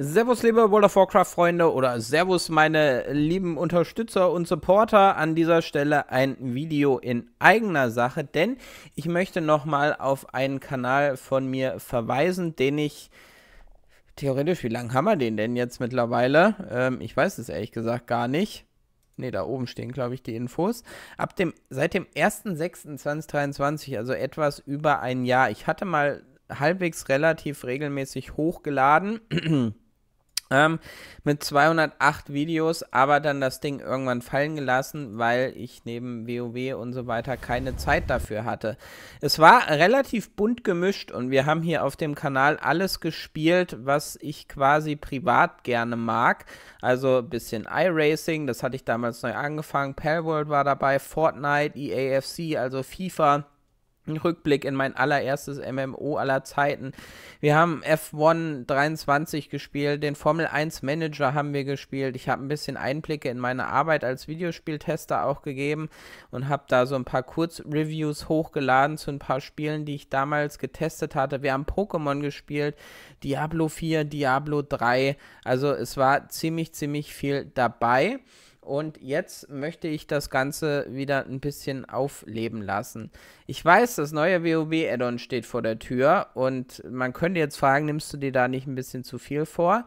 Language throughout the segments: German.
Servus, liebe World of Warcraft-Freunde oder Servus, meine lieben Unterstützer und Supporter. An dieser Stelle ein Video in eigener Sache, denn ich möchte nochmal auf einen Kanal von mir verweisen, den ich theoretisch, wie lange haben wir den denn jetzt mittlerweile? Ähm, ich weiß es ehrlich gesagt gar nicht. Ne, da oben stehen, glaube ich, die Infos. Ab dem, seit dem 1.6.2023, also etwas über ein Jahr. Ich hatte mal halbwegs relativ regelmäßig hochgeladen. Ähm, mit 208 Videos, aber dann das Ding irgendwann fallen gelassen, weil ich neben WoW und so weiter keine Zeit dafür hatte. Es war relativ bunt gemischt und wir haben hier auf dem Kanal alles gespielt, was ich quasi privat gerne mag. Also ein bisschen iRacing, das hatte ich damals neu angefangen, Palworld war dabei, Fortnite, EAFC, also FIFA ein Rückblick in mein allererstes MMO aller Zeiten. Wir haben F1 23 gespielt, den Formel 1 Manager haben wir gespielt. Ich habe ein bisschen Einblicke in meine Arbeit als Videospieltester auch gegeben und habe da so ein paar Kurzreviews hochgeladen zu ein paar Spielen, die ich damals getestet hatte. Wir haben Pokémon gespielt, Diablo 4, Diablo 3. Also es war ziemlich, ziemlich viel dabei. Und jetzt möchte ich das Ganze wieder ein bisschen aufleben lassen. Ich weiß, das neue WoW-Add-on steht vor der Tür und man könnte jetzt fragen, nimmst du dir da nicht ein bisschen zu viel vor?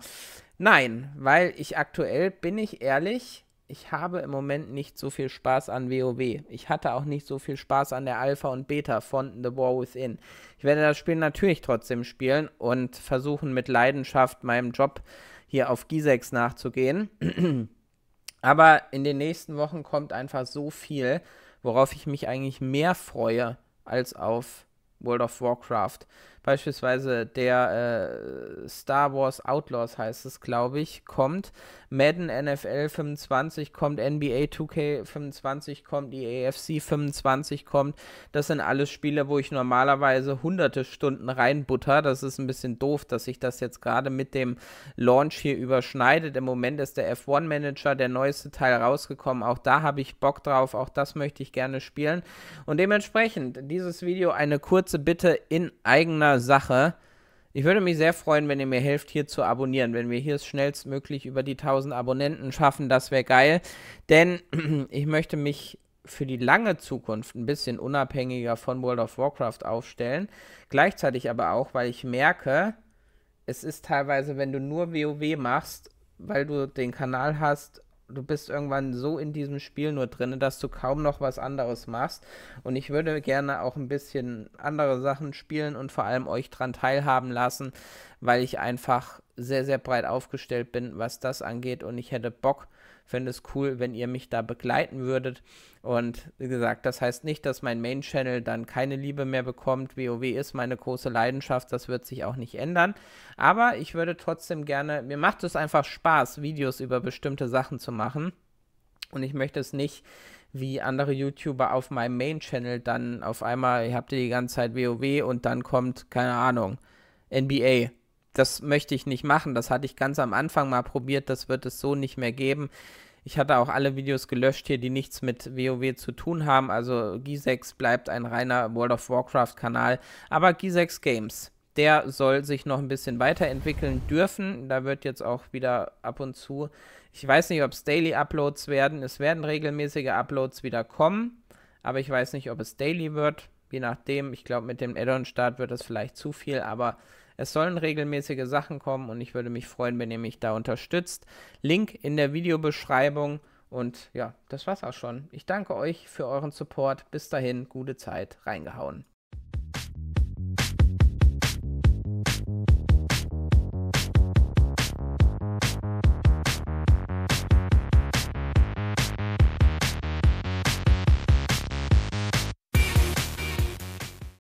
Nein, weil ich aktuell, bin ich ehrlich, ich habe im Moment nicht so viel Spaß an WoW. Ich hatte auch nicht so viel Spaß an der Alpha und Beta von The War Within. Ich werde das Spiel natürlich trotzdem spielen und versuchen mit Leidenschaft meinem Job hier auf Gisex nachzugehen. Aber in den nächsten Wochen kommt einfach so viel, worauf ich mich eigentlich mehr freue als auf World of Warcraft. Beispielsweise der äh, Star Wars Outlaws heißt es, glaube ich, kommt. Madden NFL 25 kommt, NBA 2K 25 kommt, die AFC 25 kommt. Das sind alles Spiele, wo ich normalerweise hunderte Stunden reinbutter. Das ist ein bisschen doof, dass sich das jetzt gerade mit dem Launch hier überschneidet. Im Moment ist der F1 Manager, der neueste Teil rausgekommen. Auch da habe ich Bock drauf. Auch das möchte ich gerne spielen. Und dementsprechend dieses Video eine kurze Bitte in eigener Sache. Ich würde mich sehr freuen, wenn ihr mir helft, hier zu abonnieren. Wenn wir hier es schnellstmöglich über die 1000 Abonnenten schaffen, das wäre geil. Denn ich möchte mich für die lange Zukunft ein bisschen unabhängiger von World of Warcraft aufstellen. Gleichzeitig aber auch, weil ich merke, es ist teilweise, wenn du nur WoW machst, weil du den Kanal hast du bist irgendwann so in diesem Spiel nur drin, dass du kaum noch was anderes machst. Und ich würde gerne auch ein bisschen andere Sachen spielen und vor allem euch dran teilhaben lassen, weil ich einfach sehr, sehr breit aufgestellt bin, was das angeht. Und ich hätte Bock, fände es cool, wenn ihr mich da begleiten würdet. Und wie gesagt, das heißt nicht, dass mein Main-Channel dann keine Liebe mehr bekommt. WoW ist meine große Leidenschaft, das wird sich auch nicht ändern. Aber ich würde trotzdem gerne, mir macht es einfach Spaß, Videos über bestimmte Sachen zu machen. Und ich möchte es nicht wie andere YouTuber auf meinem Main-Channel dann auf einmal, ihr habt ihr die ganze Zeit WoW und dann kommt, keine Ahnung, NBA das möchte ich nicht machen. Das hatte ich ganz am Anfang mal probiert, das wird es so nicht mehr geben. Ich hatte auch alle Videos gelöscht hier, die nichts mit WoW zu tun haben. Also Gisex bleibt ein reiner World of Warcraft-Kanal. Aber Gisex Games, der soll sich noch ein bisschen weiterentwickeln dürfen. Da wird jetzt auch wieder ab und zu, ich weiß nicht, ob es Daily Uploads werden. Es werden regelmäßige Uploads wieder kommen, aber ich weiß nicht, ob es Daily wird. Je nachdem, ich glaube, mit dem addon start wird das vielleicht zu viel, aber es sollen regelmäßige Sachen kommen und ich würde mich freuen, wenn ihr mich da unterstützt. Link in der Videobeschreibung. Und ja, das war's auch schon. Ich danke euch für euren Support. Bis dahin, gute Zeit, reingehauen.